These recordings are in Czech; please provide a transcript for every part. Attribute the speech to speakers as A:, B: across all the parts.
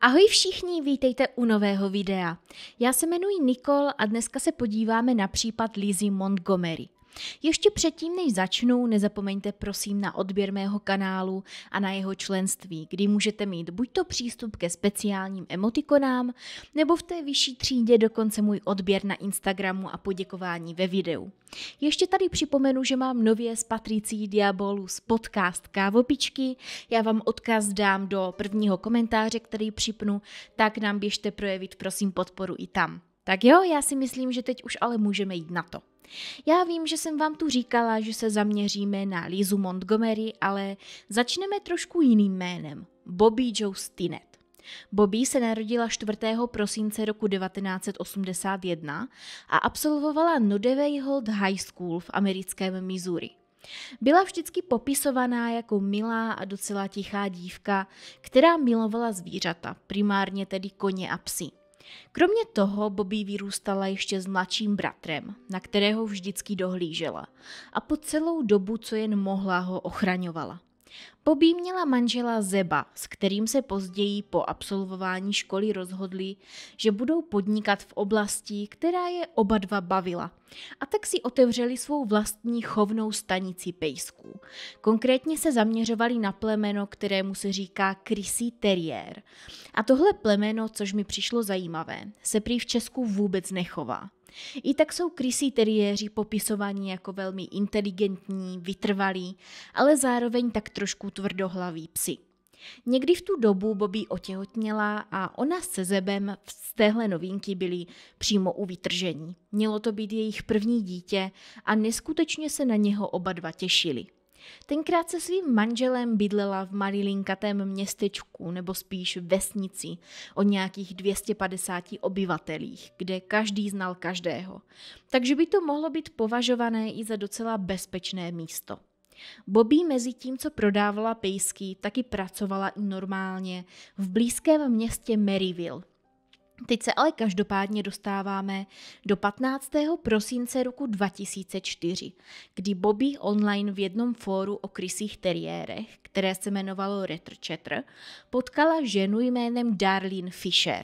A: Ahoj všichni, vítejte u nového videa. Já se jmenuji Nikol a dneska se podíváme na případ Lizzy Montgomery. Ještě předtím, než začnu, nezapomeňte prosím na odběr mého kanálu a na jeho členství, kdy můžete mít buď to přístup ke speciálním emotikonám, nebo v té vyšší třídě dokonce můj odběr na Instagramu a poděkování ve videu. Ještě tady připomenu, že mám nově s Patricí Diabolu z podcast Kávopičky. Já vám odkaz dám do prvního komentáře, který připnu, tak nám běžte projevit prosím podporu i tam. Tak jo, já si myslím, že teď už ale můžeme jít na to. Já vím, že jsem vám tu říkala, že se zaměříme na Lizu Montgomery, ale začneme trošku jiným jménem. Bobby Joe Stinnett. Bobby se narodila 4. prosince roku 1981 a absolvovala Nodevej Hold High School v americkém Missouri. Byla vždycky popisovaná jako milá a docela tichá dívka, která milovala zvířata, primárně tedy koně a psy. Kromě toho Bobby vyrůstala ještě s mladším bratrem, na kterého vždycky dohlížela a po celou dobu, co jen mohla, ho ochraňovala. Bobby měla manžela Zeba, s kterým se později po absolvování školy rozhodli, že budou podnikat v oblasti, která je oba dva bavila. A tak si otevřeli svou vlastní chovnou stanici pejsků. Konkrétně se zaměřovali na plemeno, kterému se říká Chrissy Terrier. A tohle plemeno, což mi přišlo zajímavé, se prý v Česku vůbec nechová. I tak jsou krysí teriéři popisovaní jako velmi inteligentní, vytrvalí, ale zároveň tak trošku tvrdohlaví psi. Někdy v tu dobu Bobby otěhotněla a ona se Zebem z téhle novinky byli přímo u vytržení. Mělo to být jejich první dítě a neskutečně se na něho oba dva těšili. Tenkrát se svým manželem bydlela v malilinkatém městečku, nebo spíš vesnici, o nějakých 250 obyvatelích, kde každý znal každého. Takže by to mohlo být považované i za docela bezpečné místo. Bobby mezi tím, co prodávala pejsky, taky pracovala i normálně v blízkém městě Maryville, Teď se ale každopádně dostáváme do 15. prosince roku 2004, kdy Bobby online v jednom fóru o krysích teriérech, které se jmenovalo Retrchatter, potkala ženu jménem Darlene Fisher.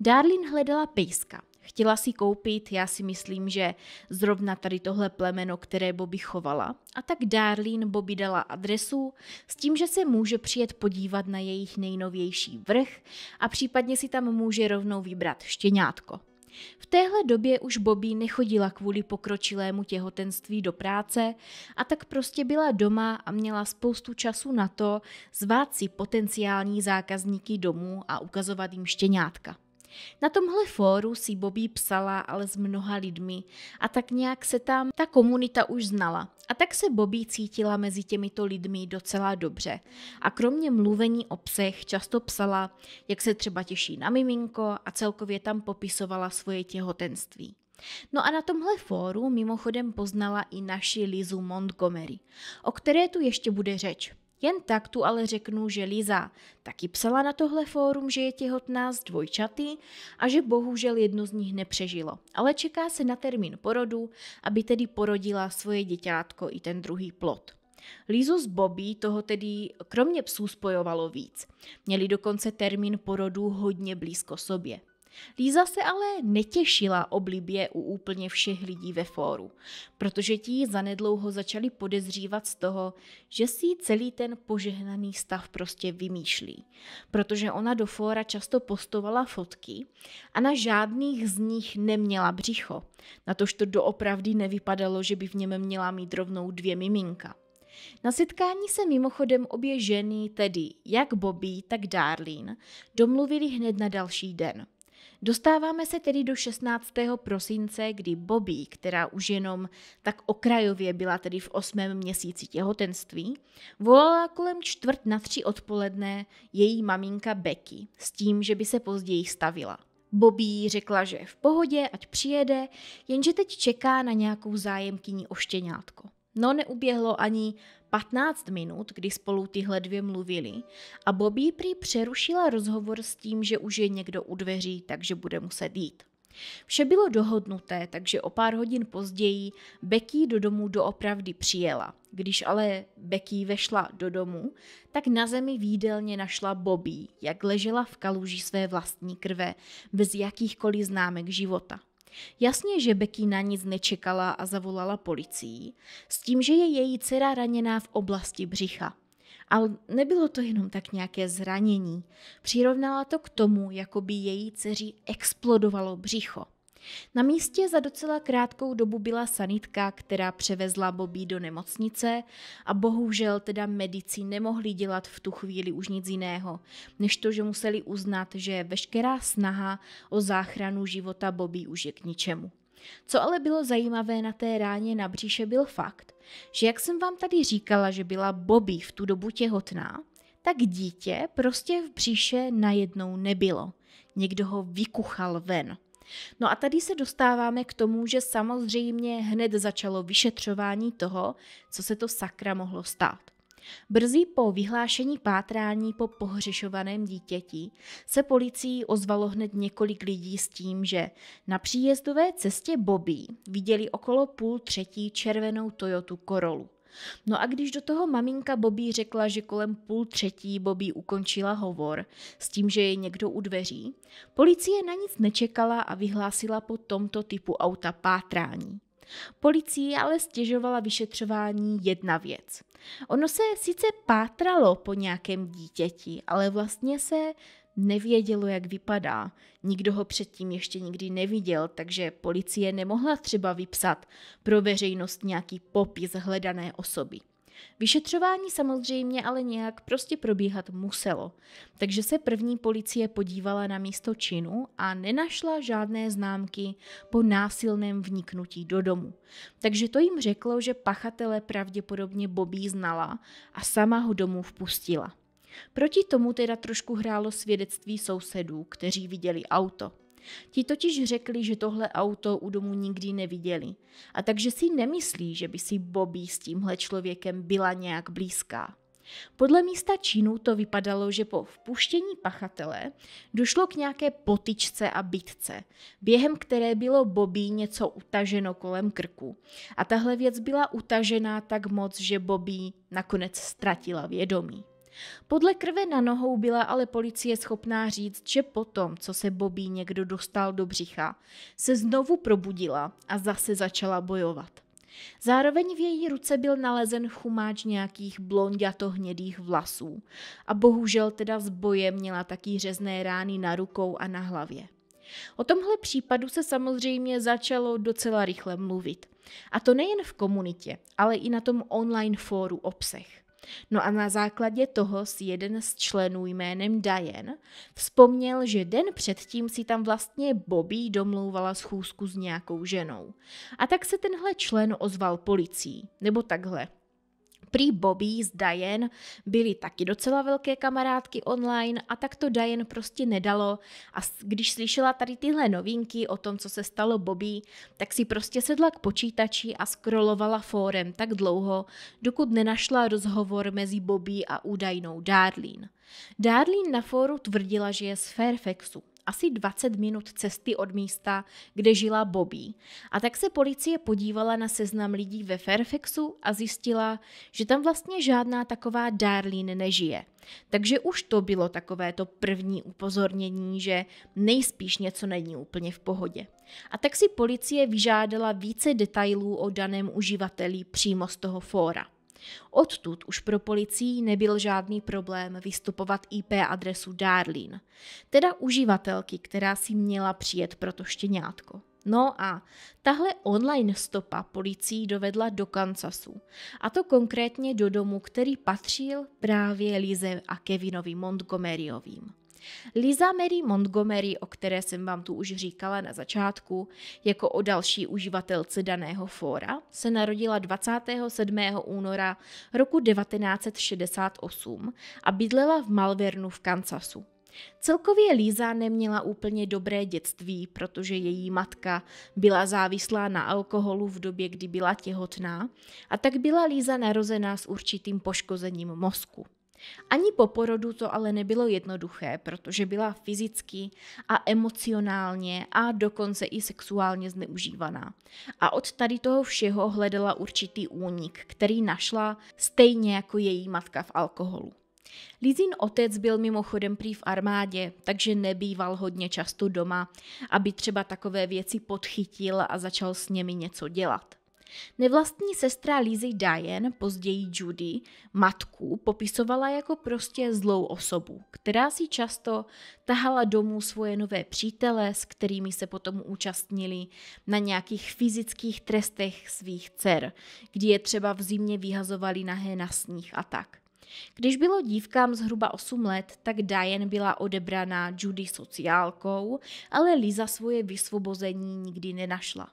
A: Darlene hledala pejska – Chtěla si koupit, já si myslím, že zrovna tady tohle plemeno, které Bobby chovala. A tak Darlene Bobby dala adresu s tím, že se může přijet podívat na jejich nejnovější vrch a případně si tam může rovnou vybrat štěňátko. V téhle době už Bobby nechodila kvůli pokročilému těhotenství do práce a tak prostě byla doma a měla spoustu času na to zvát si potenciální zákazníky domů a ukazovat jim štěňátka. Na tomhle fóru si Bobby psala ale s mnoha lidmi a tak nějak se tam ta komunita už znala. A tak se Bobby cítila mezi těmito lidmi docela dobře. A kromě mluvení o psech často psala, jak se třeba těší na miminko a celkově tam popisovala svoje těhotenství. No a na tomhle fóru mimochodem poznala i naši Lizu Montgomery, o které tu ještě bude řeč, jen tak tu ale řeknu, že Liza taky psala na tohle fórum, že je těhotná z dvojčaty a že bohužel jedno z nich nepřežilo. Ale čeká se na termín porodu, aby tedy porodila svoje děťátko i ten druhý plot. Lízu s Bobby toho tedy kromě psů spojovalo víc. Měli dokonce termín porodu hodně blízko sobě. Líza se ale netěšila oblibě u úplně všech lidí ve fóru, protože ti ji zanedlouho začali podezřívat z toho, že si celý ten požehnaný stav prostě vymýšlí, protože ona do fóra často postovala fotky a na žádných z nich neměla břicho, na že to doopravdy nevypadalo, že by v něm měla mít rovnou dvě miminka. Na setkání se mimochodem obě ženy, tedy jak Bobby, tak Darlene, domluvili hned na další den – Dostáváme se tedy do 16. prosince, kdy Bobby, která už jenom tak okrajově byla tedy v osmém měsíci těhotenství, volala kolem čtvrt na tři odpoledne její maminka Becky s tím, že by se později stavila. Bobby řekla, že je v pohodě, ať přijede, jenže teď čeká na nějakou zájemkyní o štěňátko. No neuběhlo ani 15 minut, kdy spolu tyhle dvě mluvili a Bobby prý přerušila rozhovor s tím, že už je někdo u dveří, takže bude muset jít. Vše bylo dohodnuté, takže o pár hodin později Becky do domu doopravdy přijela. Když ale Becky vešla do domu, tak na zemi výdelně našla Bobby, jak ležela v kaluži své vlastní krve, bez jakýchkoliv známek života. Jasně, že Becky na nic nečekala a zavolala policii, s tím, že je její dcera raněná v oblasti břicha. Ale nebylo to jenom tak nějaké zranění. Přirovnala to k tomu, jako by její dceři explodovalo břicho. Na místě za docela krátkou dobu byla sanitka, která převezla Bobí do nemocnice a bohužel teda medici nemohli dělat v tu chvíli už nic jiného, než to, že museli uznat, že veškerá snaha o záchranu života Bobí už je k ničemu. Co ale bylo zajímavé na té ráně na bříše byl fakt, že jak jsem vám tady říkala, že byla Bobby v tu dobu těhotná, tak dítě prostě v bříše najednou nebylo. Někdo ho vykuchal ven. No a tady se dostáváme k tomu, že samozřejmě hned začalo vyšetřování toho, co se to sakra mohlo stát. Brzy po vyhlášení pátrání po pohřešovaném dítěti se policií ozvalo hned několik lidí s tím, že na příjezdové cestě Bobby viděli okolo půl třetí červenou Toyotu Corolu. No a když do toho maminka Bobí řekla, že kolem půl třetí Bobí ukončila hovor s tím, že je někdo u dveří, policie na nic nečekala a vyhlásila po tomto typu auta pátrání. Policii ale stěžovala vyšetřování jedna věc. Ono se sice pátralo po nějakém dítěti, ale vlastně se nevědělo, jak vypadá. Nikdo ho předtím ještě nikdy neviděl, takže policie nemohla třeba vypsat pro veřejnost nějaký popis hledané osoby. Vyšetřování samozřejmě ale nějak prostě probíhat muselo, takže se první policie podívala na místo činu a nenašla žádné známky po násilném vniknutí do domu. Takže to jim řeklo, že pachatele pravděpodobně Bobí znala a sama ho domů vpustila. Proti tomu teda trošku hrálo svědectví sousedů, kteří viděli auto. Ti totiž řekli, že tohle auto u domu nikdy neviděli a takže si nemyslí, že by si Bobby s tímhle člověkem byla nějak blízká. Podle místa činu to vypadalo, že po vpuštění pachatele došlo k nějaké potičce a bitce, během které bylo Bobby něco utaženo kolem krku. A tahle věc byla utažená tak moc, že Bobby nakonec ztratila vědomí. Podle krve na nohou byla ale policie schopná říct, že potom, co se Bobí někdo dostal do břicha, se znovu probudila a zase začala bojovat. Zároveň v její ruce byl nalezen chumáč nějakých hnědých vlasů a bohužel teda z boje měla taky řezné rány na rukou a na hlavě. O tomhle případu se samozřejmě začalo docela rychle mluvit. A to nejen v komunitě, ale i na tom online fóru obsech. No a na základě toho si jeden z členů jménem Diane vzpomněl, že den předtím si tam vlastně Bobby domlouvala schůzku s nějakou ženou. A tak se tenhle člen ozval policií, nebo takhle, Prý Bobby s Diane byly taky docela velké kamarádky online a tak to Diane prostě nedalo a když slyšela tady tyhle novinky o tom, co se stalo Bobby, tak si prostě sedla k počítači a scrollovala fórem tak dlouho, dokud nenašla rozhovor mezi Bobby a údajnou Darlene. Darlene na fóru tvrdila, že je z Fairfaxu asi 20 minut cesty od místa, kde žila Bobby. A tak se policie podívala na seznam lidí ve Fairfaxu a zjistila, že tam vlastně žádná taková Darlene nežije. Takže už to bylo takové to první upozornění, že nejspíš něco není úplně v pohodě. A tak si policie vyžádala více detailů o daném uživateli přímo z toho fóra. Odtud už pro policii nebyl žádný problém vystupovat IP adresu Darlene, teda uživatelky, která si měla přijet pro to štěňátko. No a tahle online stopa policií dovedla do Kansasu, a to konkrétně do domu, který patřil právě Lize a Kevinovi Montgomeryovým. Liza Mary Montgomery, o které jsem vám tu už říkala na začátku, jako o další uživatelce daného fóra, se narodila 27. února roku 1968 a bydlela v Malvernu v Kansasu. Celkově Líza neměla úplně dobré dětství, protože její matka byla závislá na alkoholu v době, kdy byla těhotná, a tak byla Líza narozená s určitým poškozením mozku. Ani po porodu to ale nebylo jednoduché, protože byla fyzicky a emocionálně a dokonce i sexuálně zneužívaná. A od tady toho všeho hledala určitý únik, který našla stejně jako její matka v alkoholu. Lizin otec byl mimochodem prý v armádě, takže nebýval hodně často doma, aby třeba takové věci podchytil a začal s nimi něco dělat. Nevlastní sestra Lizzy Diane, později Judy, matku popisovala jako prostě zlou osobu, která si často tahala domů svoje nové přítele, s kterými se potom účastnili na nějakých fyzických trestech svých dcer, kdy je třeba v zimě vyhazovali nahé na sníh a tak. Když bylo dívkám zhruba 8 let, tak Diane byla odebraná Judy sociálkou, ale Liza svoje vysvobození nikdy nenašla.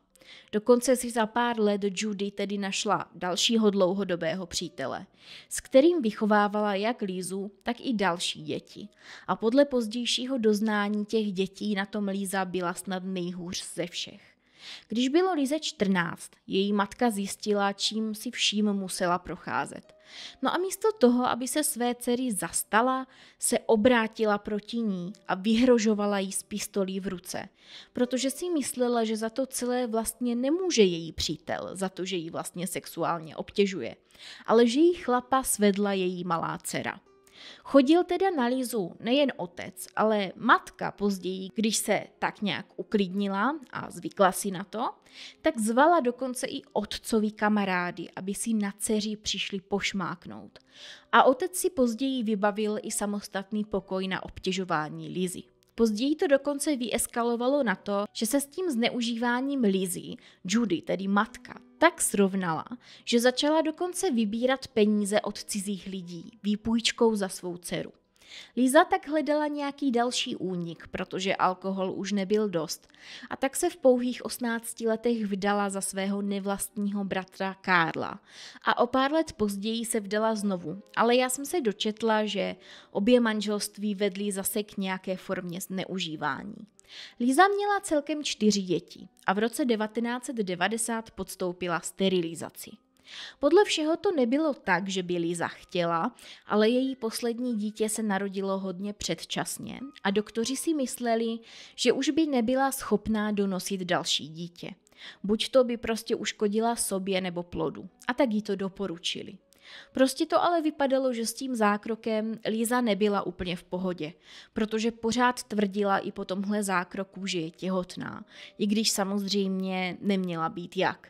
A: Dokonce si za pár let Judy tedy našla dalšího dlouhodobého přítele, s kterým vychovávala jak Lízu, tak i další děti. A podle pozdějšího doznání těch dětí na tom Líza byla snad nejhůř ze všech. Když bylo Lize 14, její matka zjistila, čím si vším musela procházet. No a místo toho, aby se své dcery zastala, se obrátila proti ní a vyhrožovala jí s pistolí v ruce, protože si myslela, že za to celé vlastně nemůže její přítel, za to, že ji vlastně sexuálně obtěžuje, ale že jí chlapa svedla její malá dcera. Chodil teda na Lizu nejen otec, ale matka později, když se tak nějak uklidnila a zvykla si na to, tak zvala dokonce i otcovi kamarády, aby si na dceři přišli pošmáknout. A otec si později vybavil i samostatný pokoj na obtěžování Lizy. Později to dokonce vyeskalovalo na to, že se s tím zneužíváním Lizzie, Judy, tedy matka, tak srovnala, že začala dokonce vybírat peníze od cizích lidí, výpůjčkou za svou dceru. Líza tak hledala nějaký další únik, protože alkohol už nebyl dost. A tak se v pouhých 18 letech vdala za svého nevlastního bratra Kárla. A o pár let později se vdala znovu. Ale já jsem se dočetla, že obě manželství vedly zase k nějaké formě zneužívání. Líza měla celkem čtyři děti a v roce 1990 podstoupila sterilizaci. Podle všeho to nebylo tak, že by Liza chtěla, ale její poslední dítě se narodilo hodně předčasně a doktoři si mysleli, že už by nebyla schopná donosit další dítě. Buď to by prostě uškodila sobě nebo plodu. A tak jí to doporučili. Prostě to ale vypadalo, že s tím zákrokem Líza nebyla úplně v pohodě, protože pořád tvrdila i po tomhle zákroku, že je těhotná, i když samozřejmě neměla být jak.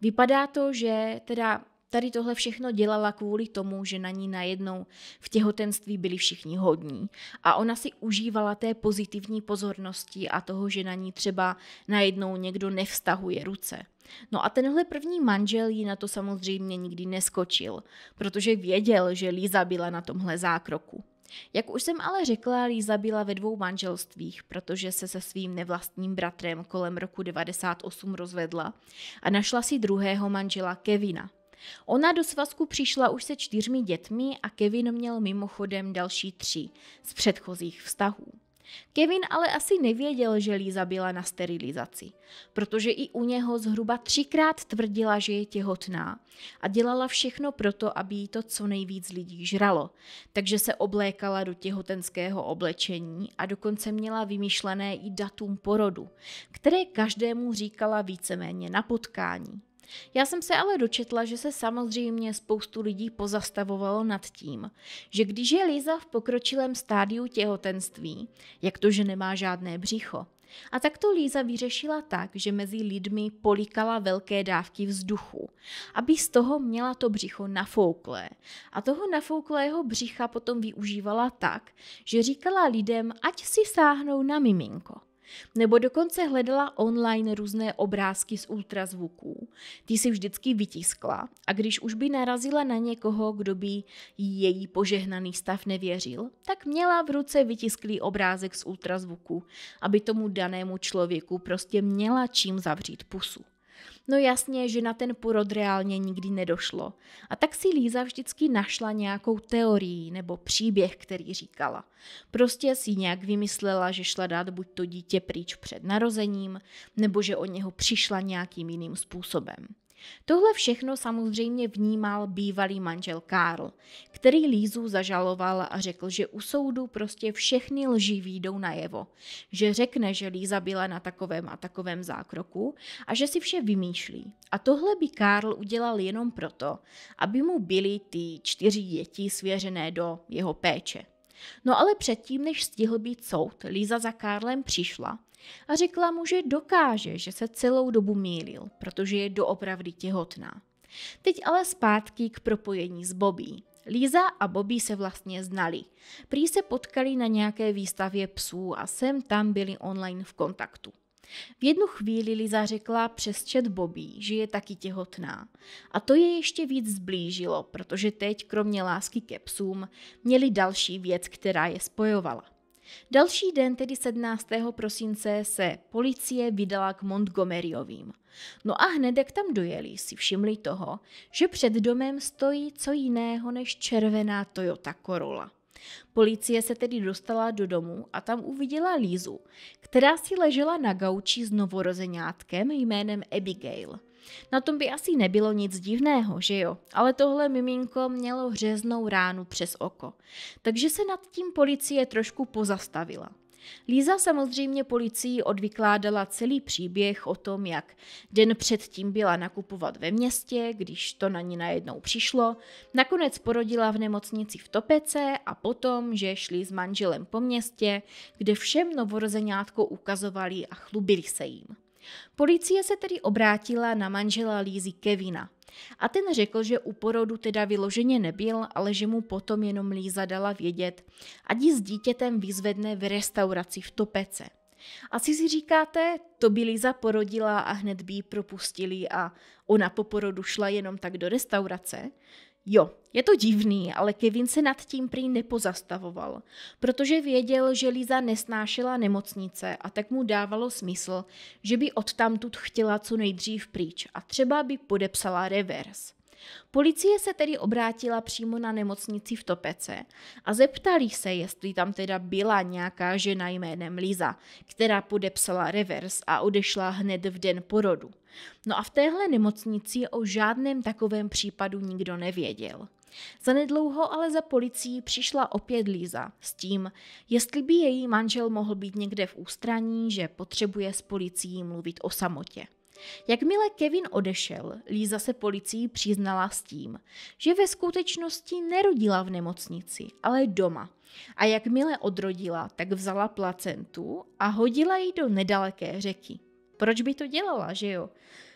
A: Vypadá to, že teda tady tohle všechno dělala kvůli tomu, že na ní najednou v těhotenství byli všichni hodní. A ona si užívala té pozitivní pozornosti a toho, že na ní třeba najednou někdo nevztahuje ruce. No a tenhle první manžel jí na to samozřejmě nikdy neskočil, protože věděl, že Líza byla na tomhle zákroku. Jak už jsem ale řekla, Líza byla ve dvou manželstvích, protože se se svým nevlastním bratrem kolem roku 98 rozvedla a našla si druhého manžela Kevina. Ona do svazku přišla už se čtyřmi dětmi a Kevin měl mimochodem další tři z předchozích vztahů. Kevin ale asi nevěděl, že Líza byla na sterilizaci, protože i u něho zhruba třikrát tvrdila, že je těhotná a dělala všechno proto, aby jí to co nejvíc lidí žralo. Takže se oblékala do těhotenského oblečení a dokonce měla vymyšlené i datum porodu, které každému říkala víceméně na potkání. Já jsem se ale dočetla, že se samozřejmě spoustu lidí pozastavovalo nad tím, že když je Liza v pokročilém stádiu těhotenství, jak to, že nemá žádné břicho. A tak to Líza vyřešila tak, že mezi lidmi polikala velké dávky vzduchu, aby z toho měla to břicho nafouklé. A toho nafouklého břicha potom využívala tak, že říkala lidem, ať si sáhnou na miminko. Nebo dokonce hledala online různé obrázky z ultrazvuků. Ty si vždycky vytiskla a když už by narazila na někoho, kdo by její požehnaný stav nevěřil, tak měla v ruce vytisklý obrázek z ultrazvuku, aby tomu danému člověku prostě měla čím zavřít pusu. No jasně, že na ten porod reálně nikdy nedošlo. A tak si Líza vždycky našla nějakou teorii nebo příběh, který říkala. Prostě si nějak vymyslela, že šla dát buď to dítě pryč před narozením, nebo že o něho přišla nějakým jiným způsobem. Tohle všechno samozřejmě vnímal bývalý manžel Karl, který Lízu zažaloval a řekl, že u soudu prostě všechny lži výjdou najevo, že řekne, že Líza byla na takovém a takovém zákroku a že si vše vymýšlí. A tohle by Karl udělal jenom proto, aby mu byly ty čtyři děti svěřené do jeho péče. No ale předtím, než stihl být soud, Líza za Karlem přišla a řekla mu, že dokáže, že se celou dobu mýlil, protože je doopravdy těhotná. Teď ale zpátky k propojení s Bobí. Líza a Bobby se vlastně znali. Prý se potkali na nějaké výstavě psů a sem tam byli online v kontaktu. V jednu chvíli Liza řekla přes čet Bobby, že je taky těhotná. A to je ještě víc zblížilo, protože teď kromě lásky ke psům měli další věc, která je spojovala. Další den, tedy 17. prosince, se policie vydala k Montgomeryovým. No a hned, jak tam dojeli, si všimli toho, že před domem stojí co jiného než červená Toyota Corolla. Policie se tedy dostala do domu a tam uviděla Lízu, která si ležela na gauči s novorozeňátkem jménem Abigail. Na tom by asi nebylo nic divného, že jo? Ale tohle miminko mělo hřeznou ránu přes oko. Takže se nad tím policie trošku pozastavila. Líza samozřejmě policii odvykládala celý příběh o tom, jak den předtím byla nakupovat ve městě, když to na ní najednou přišlo, nakonec porodila v nemocnici v Topece a potom, že šli s manželem po městě, kde všem novorozeňátko ukazovali a chlubili se jim. Policie se tedy obrátila na manžela Lízy Kevina a ten řekl, že u porodu teda vyloženě nebyl, ale že mu potom jenom Líza dala vědět, ať ji s dítětem vyzvedne v restauraci v Topece. Asi si říkáte, to by Líza porodila a hned by ji propustili a ona po porodu šla jenom tak do restaurace. Jo, je to divný, ale Kevin se nad tím prý nepozastavoval, protože věděl, že Liza nesnášela nemocnice a tak mu dávalo smysl, že by odtamtud chtěla co nejdřív pryč a třeba by podepsala revers. Policie se tedy obrátila přímo na nemocnici v Topece a zeptali se, jestli tam teda byla nějaká žena jménem Liza, která podepsala revers a odešla hned v den porodu. No a v téhle nemocnici o žádném takovém případu nikdo nevěděl. Zanedlouho ale za policií přišla opět Líza s tím, jestli by její manžel mohl být někde v ústraní, že potřebuje s policií mluvit o samotě. Jakmile Kevin odešel, Líza se policii přiznala s tím, že ve skutečnosti nerodila v nemocnici, ale doma. A jakmile odrodila, tak vzala placentu a hodila ji do nedaleké řeky. Proč by to dělala, že jo?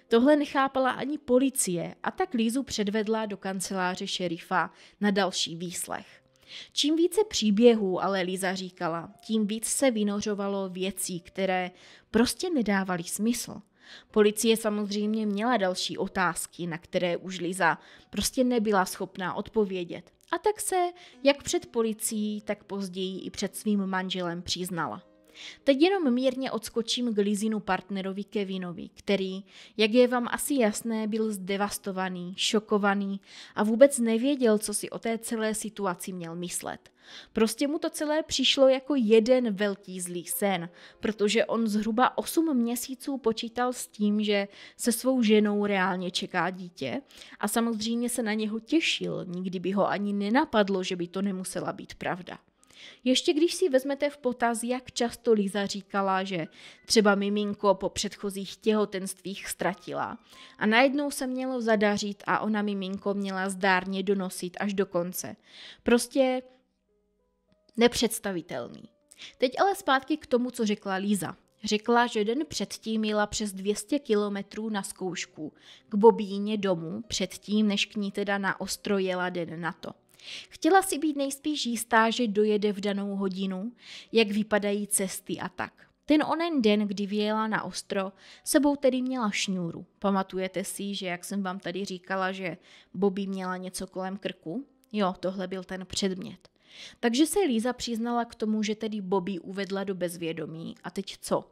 A: Tohle nechápala ani policie a tak Lízu předvedla do kanceláře šerifa na další výslech. Čím více příběhů ale Líza říkala, tím víc se vynořovalo věcí, které prostě nedávaly smysl. Policie samozřejmě měla další otázky, na které už Liza prostě nebyla schopná odpovědět. A tak se jak před policií, tak později i před svým manželem přiznala. Teď jenom mírně odskočím k Lizinu partnerovi Kevinovi, který, jak je vám asi jasné, byl zdevastovaný, šokovaný a vůbec nevěděl, co si o té celé situaci měl myslet. Prostě mu to celé přišlo jako jeden velký zlý sen, protože on zhruba 8 měsíců počítal s tím, že se svou ženou reálně čeká dítě a samozřejmě se na něho těšil, nikdy by ho ani nenapadlo, že by to nemusela být pravda. Ještě když si vezmete v potaz, jak často Liza říkala, že třeba miminko po předchozích těhotenstvích ztratila a najednou se mělo zadařit a ona miminko měla zdárně donosit až do konce. Prostě nepředstavitelný. Teď ale zpátky k tomu, co řekla Líza. Řekla, že den předtím jela přes 200 kilometrů na zkoušku k Bobíně domů, předtím, než k ní teda na ostro jela den na to. Chtěla si být nejspíš jistá, že dojede v danou hodinu, jak vypadají cesty a tak. Ten onen den, kdy vyjela na ostro, sebou tedy měla šňůru. Pamatujete si, že jak jsem vám tady říkala, že Bobby měla něco kolem krku? Jo, tohle byl ten předmět. Takže se Líza přiznala k tomu, že tedy Bobby uvedla do bezvědomí. A teď co?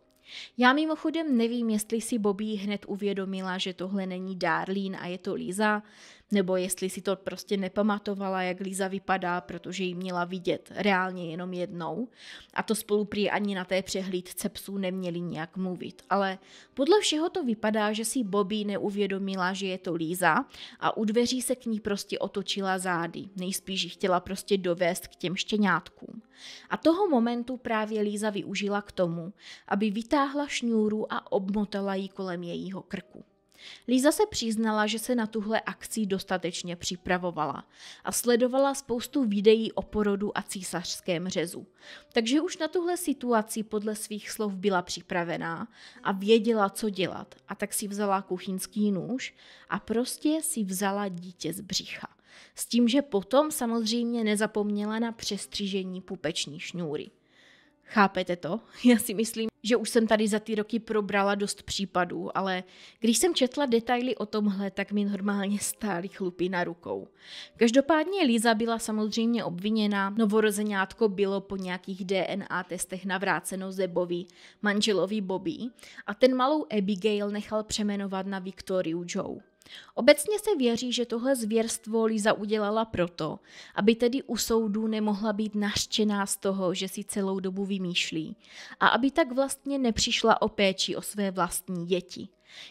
A: Já mimochodem nevím, jestli si Bobby hned uvědomila, že tohle není Darlene a je to Líza, nebo jestli si to prostě nepamatovala, jak Líza vypadá, protože ji měla vidět reálně jenom jednou. A to spolu prý ani na té přehlídce psů neměli nějak mluvit. Ale podle všeho to vypadá, že si Bobby neuvědomila, že je to Líza a u dveří se k ní prostě otočila zády. Nejspíš ji chtěla prostě dovést k těm štěňátkům. A toho momentu právě Líza využila k tomu, aby vytáhla šňůru a obmotala ji kolem jejího krku. Líza se přiznala, že se na tuhle akci dostatečně připravovala a sledovala spoustu videí o porodu a císařském řezu. Takže už na tuhle situaci podle svých slov byla připravená a věděla, co dělat. A tak si vzala kuchyňský nůž a prostě si vzala dítě z břicha. S tím, že potom samozřejmě nezapomněla na přestřižení pupeční šňůry. Chápete to? Já si myslím, že už jsem tady za ty roky probrala dost případů, ale když jsem četla detaily o tomhle, tak mi normálně stály chlupy na rukou. Každopádně Liza byla samozřejmě obviněna, novorozeňátko bylo po nějakých DNA testech navráceno Zebovi, manželovi Bobby, a ten malou Abigail nechal přemenovat na Victoria Joe. Obecně se věří, že tohle zvěrstvo Líza udělala proto, aby tedy u soudu nemohla být naštěná z toho, že si celou dobu vymýšlí a aby tak vlastně nepřišla o péči o své vlastní děti.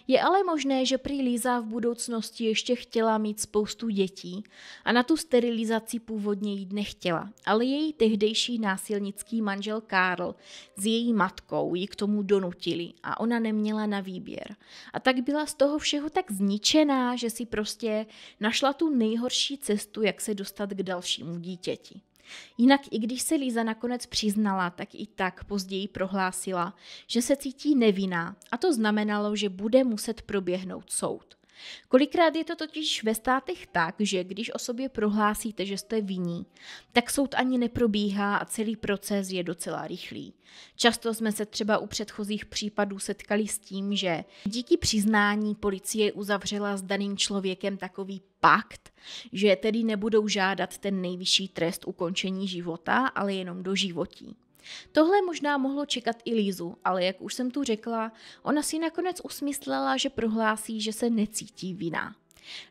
A: Je ale možné, že prý Líza v budoucnosti ještě chtěla mít spoustu dětí a na tu sterilizaci původně jít nechtěla, ale její tehdejší násilnický manžel Karl s její matkou ji k tomu donutili a ona neměla na výběr. A tak byla z toho všeho tak zničená, že si prostě našla tu nejhorší cestu, jak se dostat k dalšímu dítěti. Jinak i když se Líza nakonec přiznala, tak i tak později prohlásila, že se cítí nevinná a to znamenalo, že bude muset proběhnout soud. Kolikrát je to totiž ve státech tak, že když o sobě prohlásíte, že jste viní, tak soud ani neprobíhá a celý proces je docela rychlý. Často jsme se třeba u předchozích případů setkali s tím, že díky přiznání policie uzavřela s daným člověkem takový pakt, že tedy nebudou žádat ten nejvyšší trest ukončení života, ale jenom do životí. Tohle možná mohlo čekat i Lízu, ale jak už jsem tu řekla, ona si nakonec usmyslela, že prohlásí, že se necítí vina.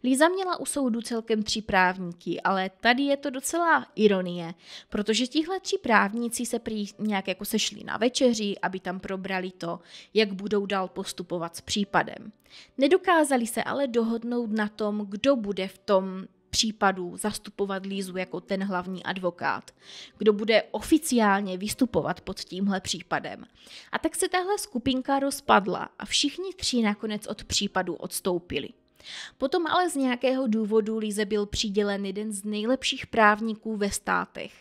A: Líza měla u soudu celkem tři právníky, ale tady je to docela ironie, protože tihle tři právníci se prý nějak jako sešli na večeři, aby tam probrali to, jak budou dál postupovat s případem. Nedokázali se ale dohodnout na tom, kdo bude v tom případů zastupovat Lízu jako ten hlavní advokát, kdo bude oficiálně vystupovat pod tímhle případem. A tak se tahle skupinka rozpadla a všichni tři nakonec od případu odstoupili. Potom ale z nějakého důvodu Líze byl přidělen jeden z nejlepších právníků ve státech,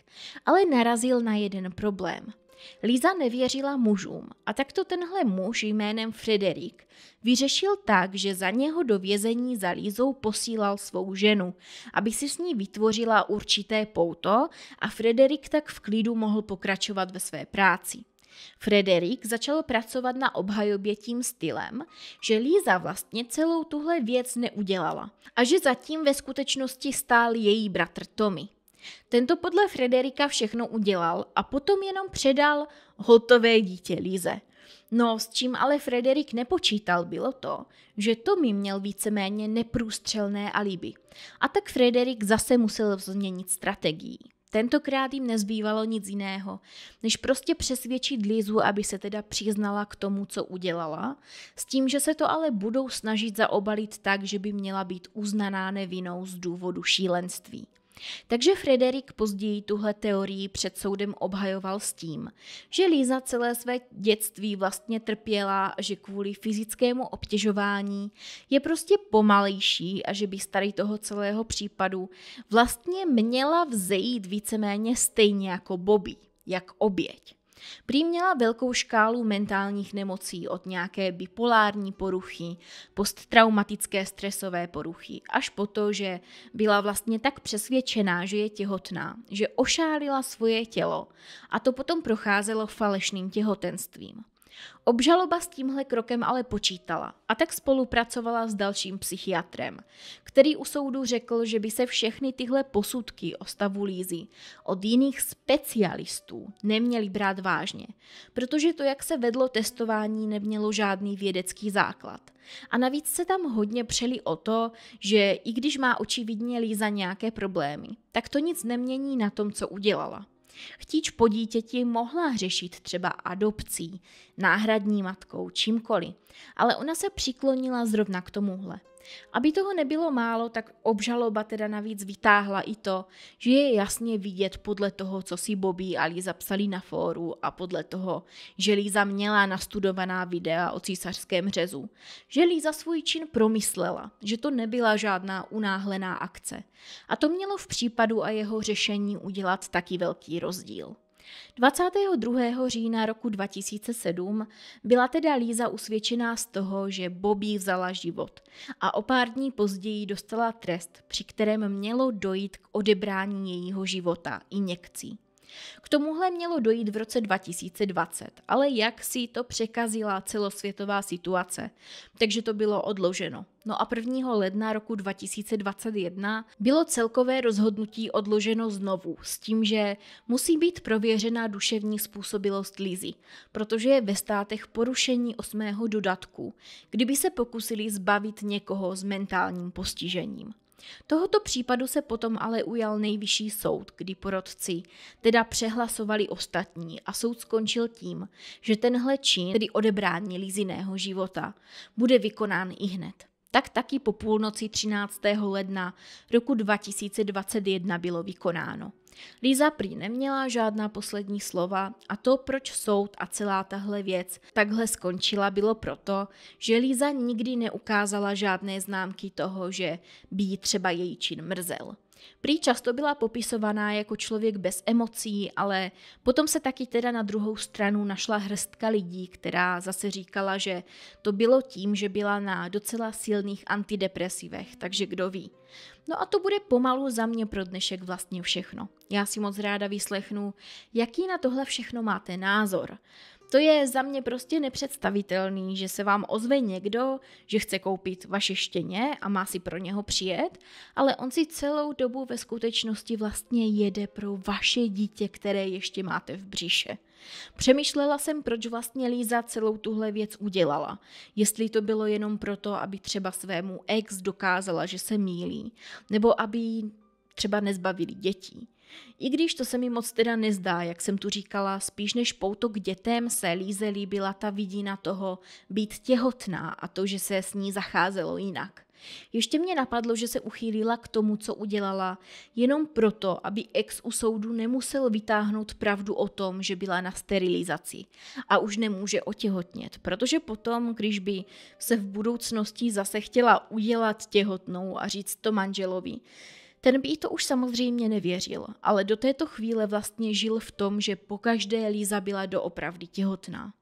A: ale narazil na jeden problém – Líza nevěřila mužům a tak to tenhle muž jménem Frederik vyřešil tak, že za něho do vězení za Lízou posílal svou ženu, aby si s ní vytvořila určité pouto a Frederik tak v klidu mohl pokračovat ve své práci. Frederik začal pracovat na obhajobě tím stylem, že Líza vlastně celou tuhle věc neudělala a že zatím ve skutečnosti stál její bratr Tommy. Tento podle Frederika všechno udělal a potom jenom předal hotové dítě Líze. No, s čím ale Frederik nepočítal, bylo to, že Tommy měl víceméně neprůstřelné alibi. A tak Frederik zase musel změnit strategii. Tentokrát jim nezbývalo nic jiného, než prostě přesvědčit Lizu, aby se teda přiznala k tomu, co udělala, s tím, že se to ale budou snažit zaobalit tak, že by měla být uznaná nevinou z důvodu šílenství. Takže Frederik později tuhle teorii před soudem obhajoval s tím, že Líza celé své dětství vlastně trpěla, že kvůli fyzickému obtěžování je prostě pomalejší a že by starý toho celého případu vlastně měla vzejít víceméně stejně jako Bobby, jak oběť. Prý měla velkou škálu mentálních nemocí od nějaké bipolární poruchy, posttraumatické stresové poruchy, až po to, že byla vlastně tak přesvědčená, že je těhotná, že ošálila svoje tělo a to potom procházelo falešným těhotenstvím. Obžaloba s tímhle krokem ale počítala a tak spolupracovala s dalším psychiatrem, který u soudu řekl, že by se všechny tyhle posudky o stavu Lízy od jiných specialistů neměly brát vážně, protože to, jak se vedlo testování, nemělo žádný vědecký základ. A navíc se tam hodně přeli o to, že i když má očividně Líza nějaké problémy, tak to nic nemění na tom, co udělala. Chtíč po dítěti mohla řešit třeba adopcí, náhradní matkou, čímkoliv, ale ona se přiklonila zrovna k tomuhle. Aby toho nebylo málo, tak obžaloba teda navíc vytáhla i to, že je jasně vidět podle toho, co si Bobby a Liza psali na fóru a podle toho, že Liza měla nastudovaná videa o císařském řezu, že Liza svůj čin promyslela, že to nebyla žádná unáhlená akce. A to mělo v případu a jeho řešení udělat taky velký rozdíl. 22. října roku 2007 byla teda Líza usvědčená z toho, že Bobby vzala život a o pár dní později dostala trest, při kterém mělo dojít k odebrání jejího života i injekcí. K tomuhle mělo dojít v roce 2020, ale jak si to překazila celosvětová situace, takže to bylo odloženo. No a 1. ledna roku 2021 bylo celkové rozhodnutí odloženo znovu s tím, že musí být prověřena duševní způsobilost Lizy, protože je ve státech porušení osmého dodatku, kdyby se pokusili zbavit někoho s mentálním postižením. Tohoto případu se potom ale ujal nejvyšší soud, kdy porodci teda přehlasovali ostatní a soud skončil tím, že tenhle čin, tedy odebrání Liziného života, bude vykonán i hned tak taky po půlnoci 13. ledna roku 2021 bylo vykonáno. Líza prý neměla žádná poslední slova a to, proč soud a celá tahle věc takhle skončila, bylo proto, že Líza nikdy neukázala žádné známky toho, že by jí třeba její čin mrzel. Prý často byla popisovaná jako člověk bez emocí, ale potom se taky teda na druhou stranu našla hrstka lidí, která zase říkala, že to bylo tím, že byla na docela silných antidepresivech, takže kdo ví. No a to bude pomalu za mě pro dnešek vlastně všechno. Já si moc ráda vyslechnu, jaký na tohle všechno máte názor. To je za mě prostě nepředstavitelný, že se vám ozve někdo, že chce koupit vaše štěně a má si pro něho přijet, ale on si celou dobu ve skutečnosti vlastně jede pro vaše dítě, které ještě máte v břiše. Přemýšlela jsem, proč vlastně Líza celou tuhle věc udělala. Jestli to bylo jenom proto, aby třeba svému ex dokázala, že se mílí, nebo aby třeba nezbavili dětí. I když to se mi moc teda nezdá, jak jsem tu říkala, spíš než pouto k dětem se Líze líbila ta vidina toho být těhotná a to, že se s ní zacházelo jinak. Ještě mě napadlo, že se uchýlila k tomu, co udělala, jenom proto, aby ex u soudu nemusel vytáhnout pravdu o tom, že byla na sterilizaci a už nemůže otěhotnět, protože potom, když by se v budoucnosti zase chtěla udělat těhotnou a říct to manželovi, ten by jí to už samozřejmě nevěřil, ale do této chvíle vlastně žil v tom, že pokaždé Líza byla doopravdy těhotná.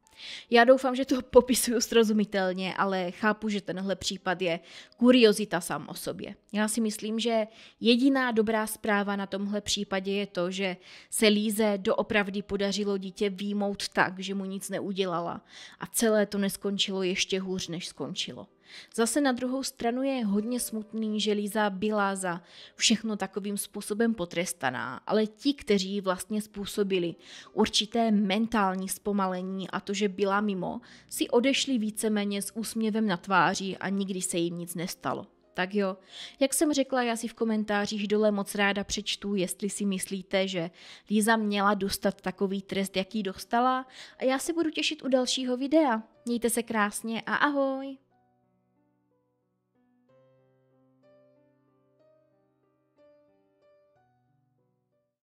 A: Já doufám, že to popisuju srozumitelně, ale chápu, že tenhle případ je kuriozita sám o sobě. Já si myslím, že jediná dobrá zpráva na tomhle případě je to, že se Líze doopravdy podařilo dítě výmout tak, že mu nic neudělala a celé to neskončilo ještě hůř, než skončilo. Zase na druhou stranu je hodně smutný, že Líza byla za všechno takovým způsobem potrestaná, ale ti, kteří vlastně způsobili určité mentální zpomalení a to, že byla mimo, si odešli víceméně s úsměvem na tváři a nikdy se jim nic nestalo. Tak jo, jak jsem řekla, já si v komentářích dole moc ráda přečtu, jestli si myslíte, že Líza měla dostat takový trest, jaký dostala a já se budu těšit u dalšího videa. Mějte se krásně a ahoj!